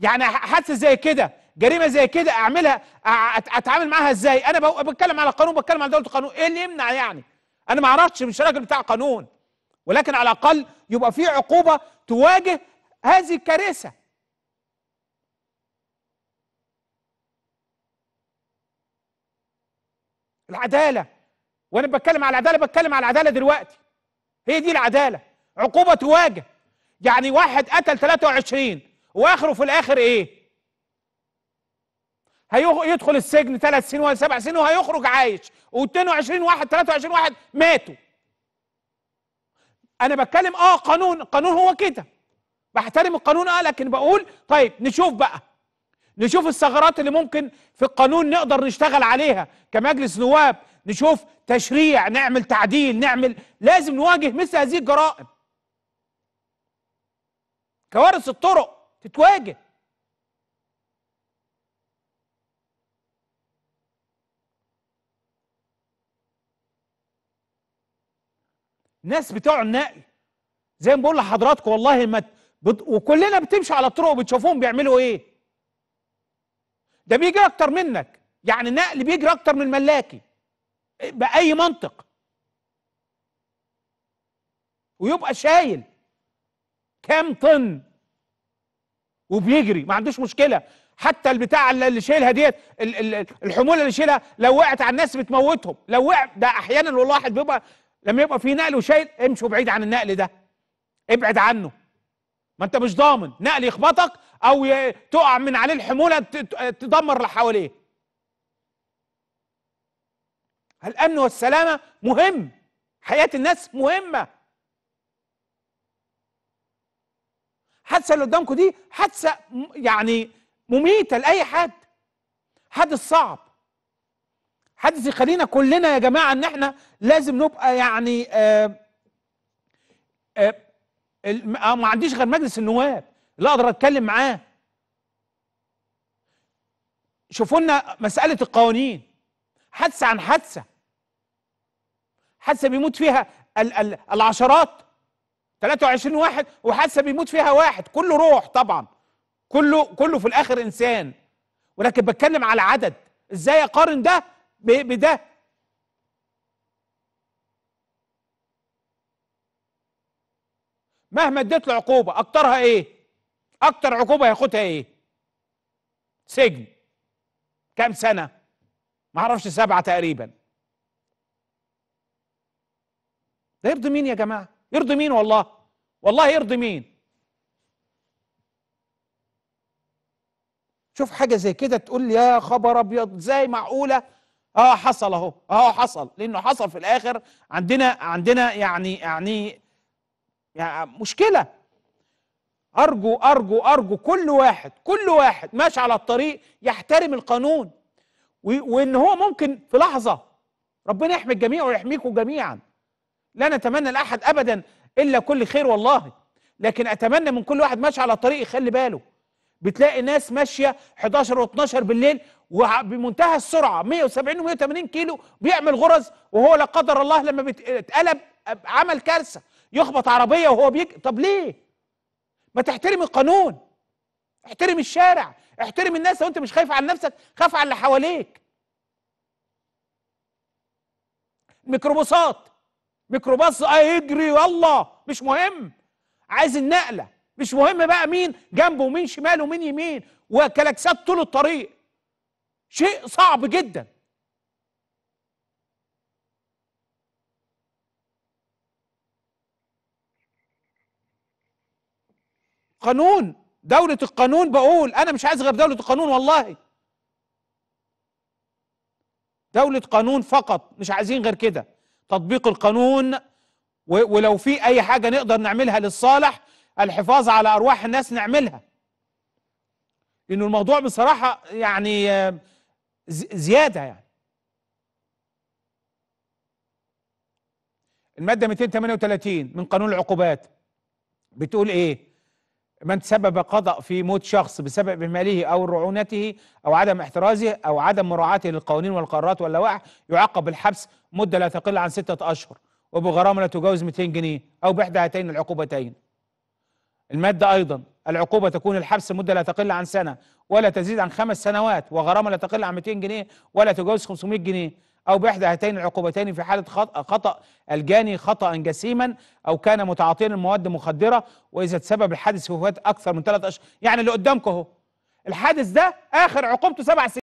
يعني حادثه زي كده جريمه زي كده اعملها اتعامل معاها ازاي انا بتكلم على قانون بتكلم على دوله القانون ايه اللي يمنع يعني انا ما اعرفش مش راجل بتاع قانون ولكن على الاقل يبقى في عقوبه تواجه هذه الكارثه العداله وانا بتكلم على العداله بتكلم على العداله دلوقتي هي دي العداله عقوبه تواجه يعني واحد قتل 23 واخره في الاخر ايه هيدخل السجن ثلاث سنين ولا سبع سنين وهيخرج عايش و22 واحد 23 واحد ماتوا انا بتكلم اه قانون قانون هو كده بحترم القانون اه لكن بقول طيب نشوف بقى نشوف الثغرات اللي ممكن في القانون نقدر نشتغل عليها كمجلس نواب نشوف تشريع نعمل تعديل نعمل لازم نواجه مثل هذه الجرائم كوارث الطرق تتواجه ناس بتوع النقل زي ما بقول لحضراتكم والله ما بت... وكلنا بتمشي على الطرق وبتشوفوهم بيعملوا ايه ده بيجري اكتر منك يعني نقل بيجري اكتر من الملاكي إيه، باي منطق ويبقى شايل كام طن وبيجري ما عندوش مشكله حتى البتاع اللي شايلها ديت الحموله اللي شايلها لو وقعت على الناس بتموتهم لو وقع ده احيانا والله واحد بيبقى لما يبقى في نقل وشايل امشوا بعيد عن النقل ده ابعد عنه ما انت مش ضامن نقل يخبطك او تقع من عليه الحموله تدمر اللي حواليه الامن والسلامه مهم حياه الناس مهمه الحادثه اللي قدامكم دي حادثه يعني مميته لاي حد حادث صعب حادث يخلينا كلنا يا جماعه ان احنا لازم نبقى يعني آآ آه، آه، آآ آه، ما عنديش غير مجلس النواب اللي اقدر اتكلم معاه شوفوا لنا مساله القوانين حادثه عن حادثه حادثه بيموت فيها ال ال العشرات 23 واحد وحاسه بيموت فيها واحد كله روح طبعا كله كله في الاخر انسان ولكن بتكلم على عدد ازاي اقارن ده بده مهما اديت له عقوبه اكترها ايه اكتر عقوبه هياخدها ايه سجن كام سنه ما اعرفش سبعه تقريبا ده يرضي مين يا جماعه يرضي مين والله والله يرضي مين شوف حاجة زي كده تقول يا خبر أبيض زي معقولة اه حصل اهو اه حصل لانه حصل في الاخر عندنا عندنا يعني يعني, يعني مشكله ارجو ارجو ارجو كل واحد كل واحد ماشي على الطريق يحترم القانون وان هو ممكن في لحظه ربنا يحمي الجميع ويحميكم جميعا لا نتمنى لاحد ابدا الا كل خير والله لكن اتمنى من كل واحد ماشي على طريق يخلي باله بتلاقي ناس ماشيه 11 و12 بالليل وبمنتهى السرعه 170 و180 كيلو بيعمل غرز وهو لا قدر الله لما بيتقلب عمل كارثه يخبط عربيه وهو بيجي طب ليه؟ ما تحترم القانون احترم الشارع احترم الناس لو انت مش خايف على نفسك خاف على اللي حواليك ميكروباصات ميكروباص اه يجري يلا مش مهم عايز النقله مش مهم بقى مين جنبه ومين شماله ومين يمين وكلاكسات طول الطريق شيء صعب جدا قانون دولة القانون بقول أنا مش عايز غير دولة القانون والله دولة قانون فقط مش عايزين غير كده تطبيق القانون ولو في اي حاجه نقدر نعملها للصالح الحفاظ على ارواح الناس نعملها لانه الموضوع بصراحه يعني زياده يعني الماده 238 من قانون العقوبات بتقول ايه من تسبب قضاء في موت شخص بسبب إهماله أو رعونته أو عدم احترازه أو عدم مراعاته للقوانين والقرارات واللوائح يعاقب بالحبس مدة لا تقل عن ستة أشهر وبغرامة لا تجاوز 200 جنيه أو بإحدى هاتين العقوبتين المادة أيضا العقوبة تكون الحبس مدة لا تقل عن سنة ولا تزيد عن خمس سنوات وغرامة لا تقل عن 200 جنيه ولا تجاوز 500 جنيه أو بإحدى هاتين العقوبتين في حالة خطأ الجاني خطأ جسيما أو كان متعاطيا المواد المخدرة وإذا تسبب الحادث في وفاة أكثر من ثلاث أشهر يعني اللي قدامكم أهو الحادث ده آخر عقوبته سبع سنين